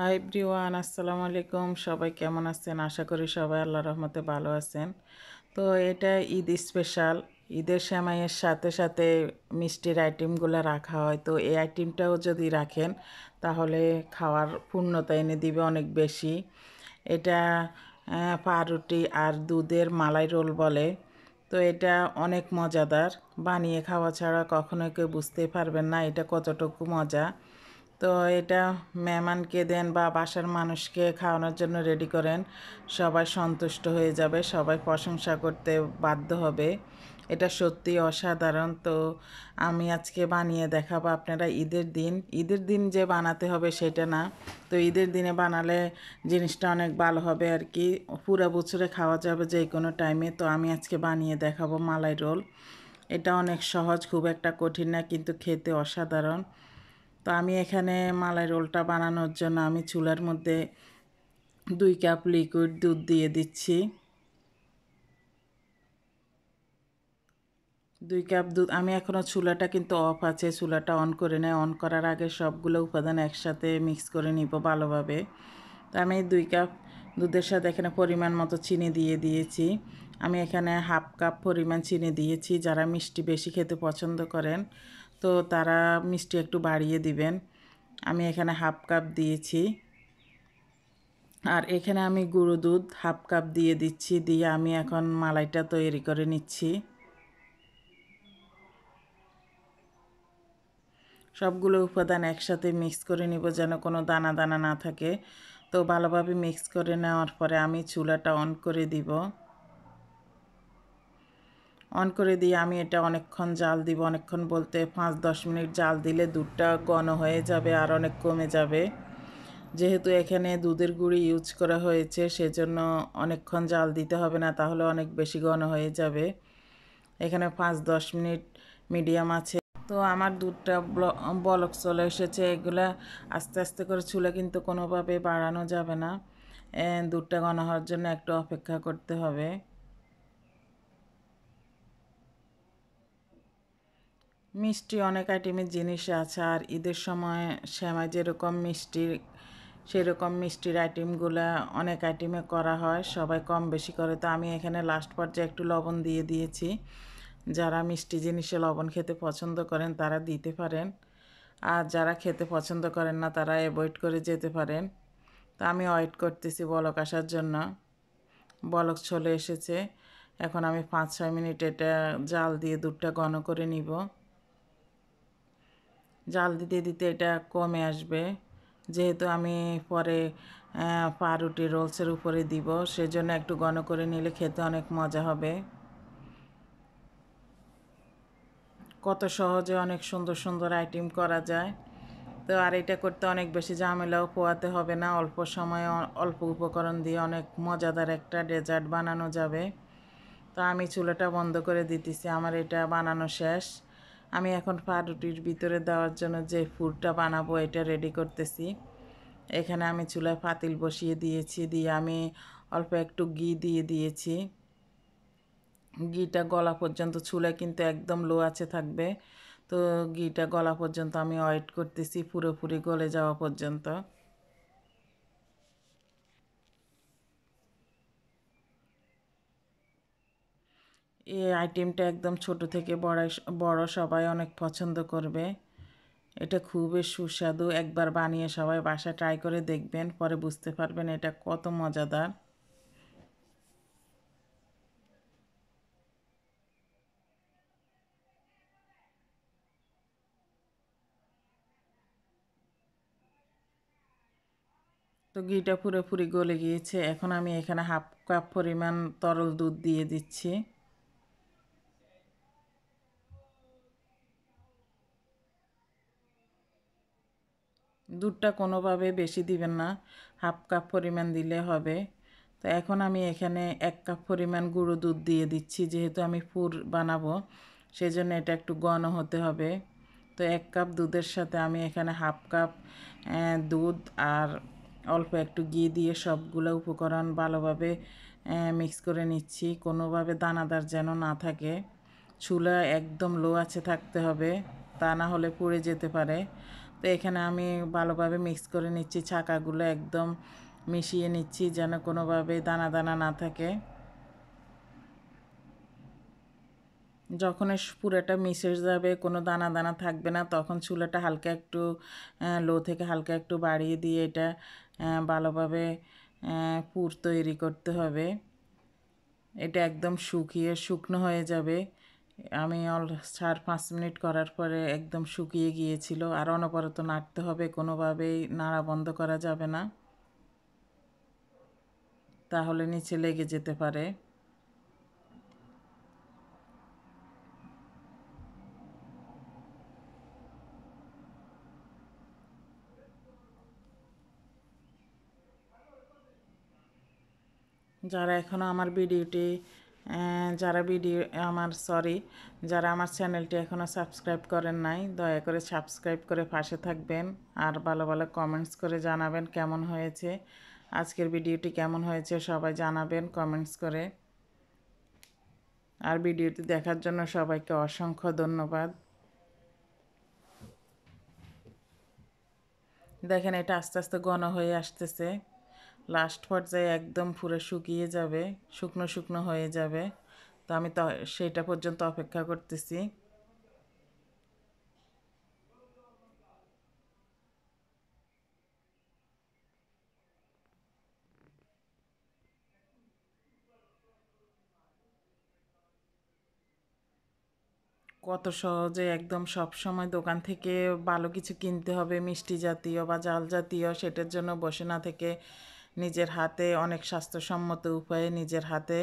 high ব্রিওয়ান আসসালামু আলাইকুম সবাই কেমন আছেন আশা করি সবাই আল্লাহ রহমতে ভালো আছেন তো এটা ঈদ স্পেশাল ঈদের সময়ের সাথে সাথে মিষ্টির আইটেমগুলো রাখা হয় তো এই আইটেমটাও যদি রাখেন তাহলে খাওয়ার পূর্ণতা এনে দিবে অনেক বেশি এটা পাউরুটি আর দুধের মালাই রোল বলে তো এটা অনেক মজাদার বানিয়ে খাওয়া ছাড়া কখনো কেউ বুঝতে পারবেন না এটা কতটুকু মজা তো এটা মেহমানকে দেন বা বাসার মানুষকে খাওয়ানোর জন্য রেডি করেন সবাই সন্তুষ্ট হয়ে যাবে সবাই প্রশংসা করতে বাধ্য হবে এটা সত্যি অসাধারণ তো আমি আজকে বানিয়ে দেখাবো আপনারা ঈদের দিন ঈদের দিন যে বানাতে হবে সেটা না তো ঈদের দিনে বানালে জিনিসটা অনেক ভালো হবে আর কি পুরো বছরে খাওয়া যাবে যে কোনো টাইমে তো আমি আজকে বানিয়ে দেখাবো মালাই রোল এটা অনেক সহজ খুব একটা কঠিন না কিন্তু খেতে অসাধারণ তো আমি এখানে মালাই রোলটা বানানোর জন্য আমি চুলার মধ্যে দুই কাপ লিকুইড দুধ দিয়ে দিচ্ছি দুই কাপ দুধ আমি এখনও চুলাটা কিন্তু অফ আছে চুলাটা অন করে নেয় অন করার আগে সবগুলো উপাদান একসাথে মিক্স করে নিব ভালোভাবে তো আমি দুই কাপ দুধের সাথে এখানে পরিমাণ মতো চিনি দিয়ে দিয়েছি আমি এখানে হাফ কাপ পরিমাণ চিনি দিয়েছি যারা মিষ্টি বেশি খেতে পছন্দ করেন তো তারা মিষ্টি একটু বাড়িয়ে দিবেন আমি এখানে হাফ কাপ দিয়েছি আর এখানে আমি গুঁড়ো দুধ হাফ কাপ দিয়ে দিচ্ছি দিয়ে আমি এখন মালাইটা তৈরি করে নিচ্ছি সবগুলো উপাদান একসাথে মিক্স করে নিব যেন কোনো দানা দানা না থাকে তো ভালোভাবে মিক্স করে নেওয়ার পরে আমি চুলাটা অন করে দিব অন করে দিয়ে আমি এটা অনেকক্ষণ জাল দিব অনেকক্ষণ বলতে পাঁচ দশ মিনিট জাল দিলে দুধটা গণ হয়ে যাবে আর অনেক কমে যাবে যেহেতু এখানে দুধের গুঁড়ি ইউজ করা হয়েছে সেজন্য অনেকক্ষণ জাল দিতে হবে না তাহলে অনেক বেশি ঘন হয়ে যাবে এখানে পাঁচ দশ মিনিট মিডিয়াম আছে তো আমার দুধটা বলক চলে এসেছে এগুলা আস্তে আস্তে করে ছুলে কিন্তু কোনোভাবে বাড়ানো যাবে না দুধটা ঘন হওয়ার জন্য একটু অপেক্ষা করতে হবে মিষ্টি অনেক আইটেমের জিনিস আছে আর ঈদের সময় শ্যামায় যেরকম মিষ্টির সেরকম মিষ্টির আইটেমগুলো অনেক আইটেমে করা হয় সবাই কম বেশি করে তো আমি এখানে লাস্ট পর্যায়ে একটু লবণ দিয়ে দিয়েছি যারা মিষ্টি জিনিসে লবণ খেতে পছন্দ করেন তারা দিতে পারেন আর যারা খেতে পছন্দ করেন না তারা অ্যাভয়েড করে যেতে পারেন তো আমি ওয়েট করতেছি বলক আসার জন্য বলক চলে এসেছে এখন আমি পাঁচ ছয় মিনিট এটা জাল দিয়ে দুধটা ঘন করে নিব জাল দিতে দিতে এটা কমে আসবে যেহেতু আমি পরে পাউরুটি রোলসের উপরে দিব সেজন্য একটু ঘন করে নিলে খেতে অনেক মজা হবে কত সহজে অনেক সুন্দর সুন্দর আইটেম করা যায় তো আর এটা করতে অনেক বেশি ঝামেলাও পোয়াতে হবে না অল্প সময়ে অল্প উপকরণ দিয়ে অনেক মজাদার একটা ডেজার্ট বানানো যাবে তো আমি চুলাটা বন্ধ করে দিতেছি আমার এটা বানানো শেষ আমি এখন রুটির ভিতরে দেওয়ার জন্য যে ফুডটা বানাবো এটা রেডি করতেছি এখানে আমি চুলায় পাতিল বসিয়ে দিয়েছি দিয়ে আমি অল্প একটু ঘি দিয়ে দিয়েছি ঘিটা গলা পর্যন্ত চুলায় কিন্তু একদম লো আছে থাকবে তো ঘিটা গলা পর্যন্ত আমি ওয়েট করতেছি পুরোপুরি গলে যাওয়া পর্যন্ত এই আইটেমটা একদম ছোট থেকে বড় বড় সবাই অনেক পছন্দ করবে এটা খুবই সুস্বাদু একবার বানিয়ে সবাই বাসা ট্রাই করে দেখবেন পরে বুঝতে পারবেন এটা কত মজাদার তো ঘিটা পুরোপুরি গলে গিয়েছে এখন আমি এখানে হাফ কাপ পরিমাণ তরল দুধ দিয়ে দিচ্ছি দুধটা কোনোভাবে বেশি দিবেন না হাফ কাপ পরিমাণ দিলে হবে তো এখন আমি এখানে এক কাপ পরিমাণ গুঁড়ো দুধ দিয়ে দিচ্ছি যেহেতু আমি পুর বানাবো সেজন্য এটা একটু গণ হতে হবে তো এক কাপ দুধের সাথে আমি এখানে হাফ কাপ দুধ আর অল্প একটু ঘি দিয়ে সবগুলো উপকরণ ভালোভাবে মিক্স করে নিচ্ছি কোনোভাবে দানাদার যেন না থাকে চুলা একদম লো আছে থাকতে হবে তা না হলে পুড়ে যেতে পারে তো এখানে আমি ভালোভাবে মিক্স করে নিচ্ছি ছাকাগুলো একদম মিশিয়ে নিচ্ছি যেন কোনোভাবে দানা দানা না থাকে যখন পুরোটা মিশে যাবে কোনো দানা দানা থাকবে না তখন চুলাটা হালকা একটু লো থেকে হালকা একটু বাড়িয়ে দিয়ে এটা ভালোভাবে পুর তৈরি করতে হবে এটা একদম শুকিয়ে শুকনো হয়ে যাবে আমি অল চার পাঁচ মিনিট করার পরে একদম শুকিয়ে গিয়েছিল আর অনবরত নাড়তে হবে কোনোভাবেই নাড়া বন্ধ করা যাবে না তাহলে নিচে লেগে যেতে পারে যারা এখনও আমার ভিডিওটি যারা ভিডিও আমার সরি যারা আমার চ্যানেলটি এখনও সাবস্ক্রাইব করেন নাই দয়া করে সাবস্ক্রাইব করে পাশে থাকবেন আর ভালো ভালো কমেন্টস করে জানাবেন কেমন হয়েছে আজকের ভিডিওটি কেমন হয়েছে সবাই জানাবেন কমেন্টস করে আর ভিডিওটি দেখার জন্য সবাইকে অসংখ্য ধন্যবাদ দেখেন এটা আস্তে আস্তে ঘন হয়ে আসতেছে লাস্ট পর্যায়ে একদম পুরো শুকিয়ে যাবে শুকনো শুকনো হয়ে যাবে তো আমি তো সেটা পর্যন্ত অপেক্ষা করতেছি কত সহজে একদম সব সময় দোকান থেকে ভালো কিছু কিনতে হবে মিষ্টি জাতীয় বা জাল জাতীয় সেটার জন্য বসে না থেকে নিজের হাতে অনেক স্বাস্থ্যসম্মত উপায়ে নিজের হাতে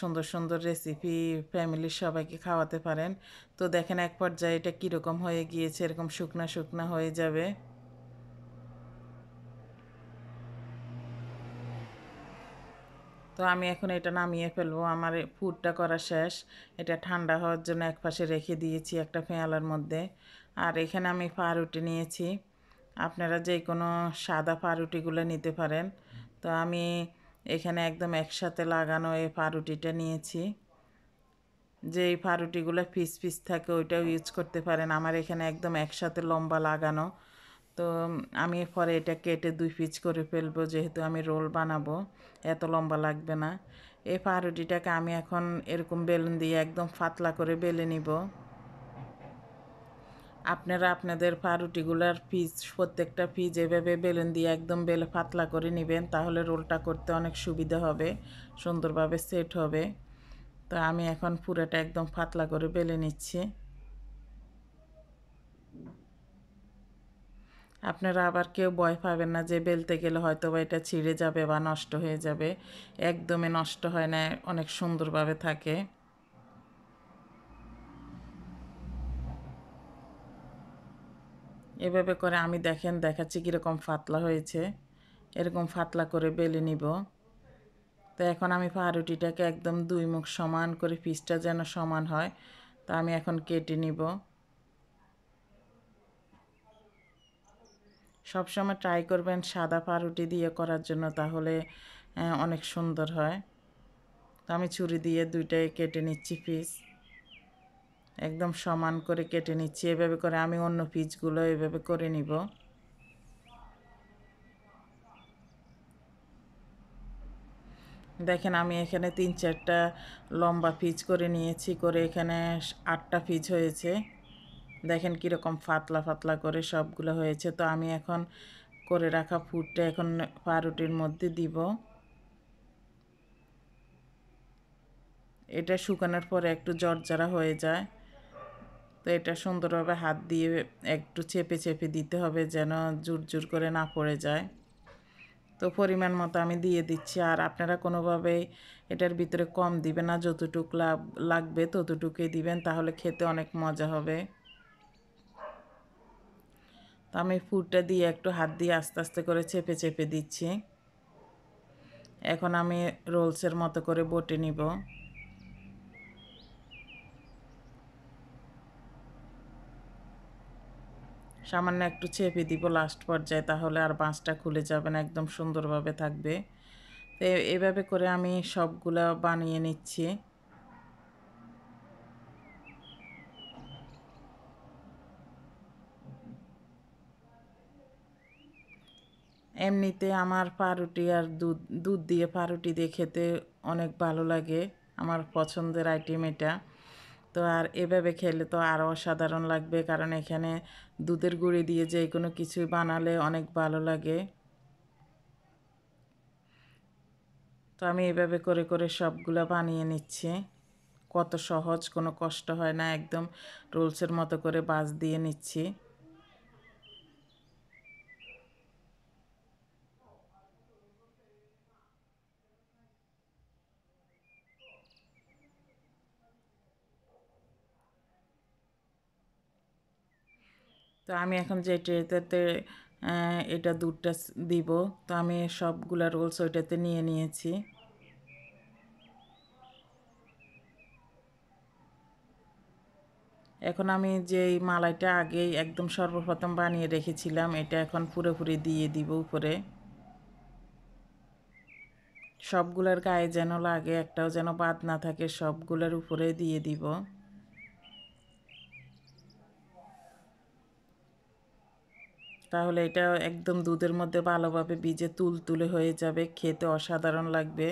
সুন্দর সুন্দর রেসিপি ফ্যামিলির সবাইকে খাওয়াতে পারেন তো দেখেন এক পর্যায়ে এটা কীরকম হয়ে গিয়েছে এরকম শুকনা শুকনা হয়ে যাবে তো আমি এখন এটা নামিয়ে ফেলবো আমার ফুডটা করা শেষ এটা ঠান্ডা হওয়ার জন্য এক পাশে রেখে দিয়েছি একটা ফেয়ালার মধ্যে আর এখানে আমি পাউরুটি নিয়েছি আপনারা যে কোনো সাদা পারুটিগুলো নিতে পারেন তো আমি এখানে একদম একসাথে লাগানো এই পারুটিটা নিয়েছি যে এই পারুটিগুলো পিস পিস থাকে ওইটাও ইউজ করতে পারেন আমার এখানে একদম একসাথে লম্বা লাগানো তো আমি পরে এটা কেটে দুই পিচ করে ফেলবো যেহেতু আমি রোল বানাবো এত লম্বা লাগবে না এই পারুটিটাকে আমি এখন এরকম বেলুন দিয়ে একদম ফাতলা করে বেলে নিব আপনারা আপনাদের পাউরুটিগুলার পিস প্রত্যেকটা পিস এভাবে বেলুন দিয়ে একদম বেলে পাতলা করে নেবেন তাহলে রোলটা করতে অনেক সুবিধা হবে সুন্দরভাবে সেট হবে তো আমি এখন পুরোটা একদম পাতলা করে বেলে নিচ্ছি আপনারা আবার কেউ ভয় পাবেন না যে বেলতে গেলে হয়তো বা এটা ছিঁড়ে যাবে বা নষ্ট হয়ে যাবে একদমই নষ্ট হয় না অনেক সুন্দরভাবে থাকে এভাবে করে আমি দেখেন দেখাচ্ছি কীরকম ফাতলা হয়েছে এরকম ফাতলা করে বেলে নিব তো এখন আমি পাউরুটিটাকে একদম দুই মুখ সমান করে পিসটা যেন সমান হয় তা আমি এখন কেটে নিব সবসময় ট্রাই করবেন সাদা পাউরুটি দিয়ে করার জন্য তাহলে অনেক সুন্দর হয় তো আমি ছুরি দিয়ে দুইটাই কেটে নিচ্ছি পিস একদম সমান করে কেটে নিচ্ছি এভাবে করে আমি অন্য পিচগুলো এভাবে করে নিব দেখেন আমি এখানে তিন চারটা লম্বা পিচ করে নিয়েছি করে এখানে আটটা পিচ হয়েছে দেখেন কীরকম ফাতলা ফাতলা করে সবগুলো হয়েছে তো আমি এখন করে রাখা ফুডটা এখন পাউরুটির মধ্যে দিব এটা শুকানোর পরে একটু জর্জারা হয়ে যায় তো এটা সুন্দরভাবে হাত দিয়ে একটু চেপে চেপে দিতে হবে যেন জুর জুর করে না পড়ে যায় তো পরিমাণ মতো আমি দিয়ে দিচ্ছি আর আপনারা কোনোভাবেই এটার ভিতরে কম দিবে না যতটুক লাগবে ততটুকুই দিবেন তাহলে খেতে অনেক মজা হবে তো আমি ফুডটা দিয়ে একটু হাত দিয়ে আস্তে আস্তে করে চেপে চেপে দিচ্ছি এখন আমি রোলসের মতো করে বটে নিব সামান্য একটু চেপে দিব লাস্ট পর্যায়ে তাহলে আর বাঁশটা খুলে যাবে না একদম সুন্দরভাবে থাকবে তো এভাবে করে আমি সবগুলা বানিয়ে নিচ্ছি এমনিতে আমার পাউরুটি আর দুধ দুধ দিয়ে পাউরুটি দিয়ে খেতে অনেক ভালো লাগে আমার পছন্দের আইটেম এটা তো আর এভাবে খেলে তো আরও অসাধারণ লাগবে কারণ এখানে দুধের গুঁড়ি দিয়ে যে কোনো কিছুই বানালে অনেক ভালো লাগে তো আমি এভাবে করে করে সবগুলো বানিয়ে নিচ্ছি কত সহজ কোনো কষ্ট হয় না একদম রোলসের মতো করে বাস দিয়ে নিচ্ছি তো আমি এখন যে ট্রেতে এটা দুধটা দিব তো আমি সবগুলা রোলস ওইটাতে নিয়ে নিয়েছি এখন আমি যেই মালাইটা আগে একদম সর্বপ্রথম বানিয়ে রেখেছিলাম এটা এখন পুরোপুরি দিয়ে দিব উপরে সবগুলার গায়ে যেন লাগে একটাও যেন বাদ না থাকে সবগুলোর উপরে দিয়ে দিব তাহলে এটা একদম দুধের মধ্যে ভালোভাবে ভিজে তুল তুলে হয়ে যাবে খেতে অসাধারণ লাগবে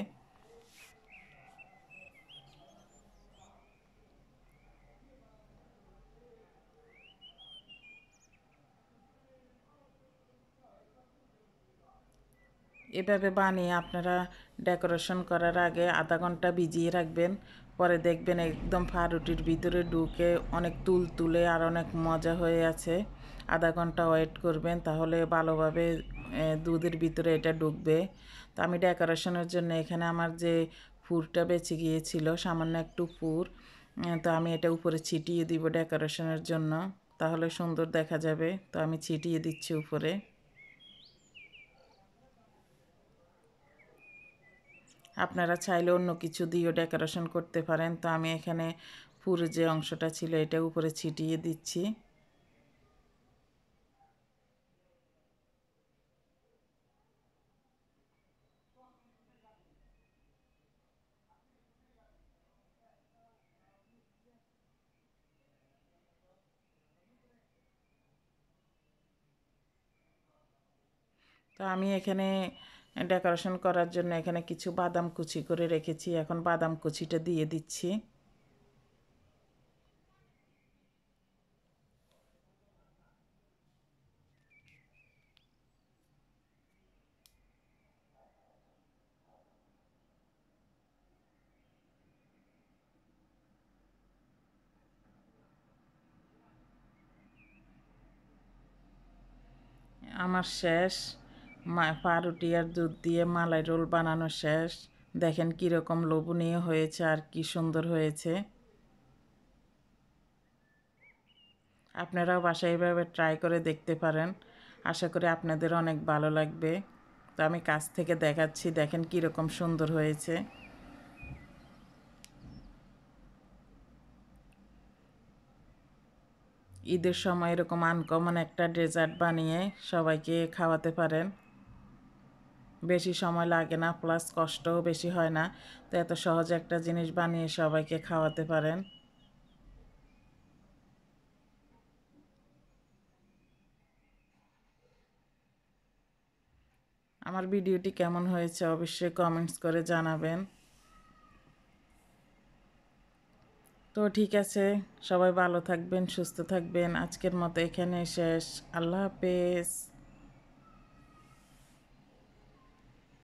এভাবে বানিয়ে আপনারা ডেকোরেশন করার আগে আধা ঘন্টা ভিজিয়ে রাখবেন পরে দেখবেন একদম ফারুটির ভিতরে ঢুকে অনেক তুল তুলে আর অনেক মজা হয়ে আছে আধা ঘন্টা ওয়েট করবেন তাহলে ভালোভাবে দুধের ভিতরে এটা ডুববে তো আমি ডেকোরেশনের জন্য এখানে আমার যে ফুরটা বেঁচে গিয়েছিল সামান্য একটু ফুর তো আমি এটা উপরে ছিটিয়ে দিব ডেকোরেশনের জন্য তাহলে সুন্দর দেখা যাবে তো আমি ছিটিয়ে দিচ্ছি উপরে আপনারা চাইলে অন্য কিছু দিয়েও ডেকোরেশন করতে পারেন তো আমি এখানে ফুর যে অংশটা ছিল এটা উপরে ছিটিয়ে দিচ্ছি তো আমি এখানে ডেকোরেশন করার জন্য এখানে কিছু বাদাম কুচি করে রেখেছি এখন বাদাম কুচিটা দিয়ে দিচ্ছি আমার শেষ মা পাউরুটি আর দুধ দিয়ে মালাই রোল বানানো শেষ দেখেন কীরকম লোভনীয় হয়েছে আর কি সুন্দর হয়েছে আপনারাও বাসায় এভাবে ট্রাই করে দেখতে পারেন আশা করি আপনাদের অনেক ভালো লাগবে তো আমি কাছ থেকে দেখাচ্ছি দেখেন কীরকম সুন্দর হয়েছে ঈদের সময় এরকম আনকমন একটা ডেজার্ট বানিয়ে সবাইকে খাওয়াতে পারেন বেশি সময় লাগে না প্লাস কষ্টও বেশি হয় না তো এত সহজে একটা জিনিস বানিয়ে সবাইকে খাওয়াতে পারেন আমার ভিডিওটি কেমন হয়েছে অবশ্যই কমেন্টস করে জানাবেন তো ঠিক আছে সবাই ভালো থাকবেন সুস্থ থাকবেন আজকের মতো এখানে শেষ আল্লাহ হাফেজ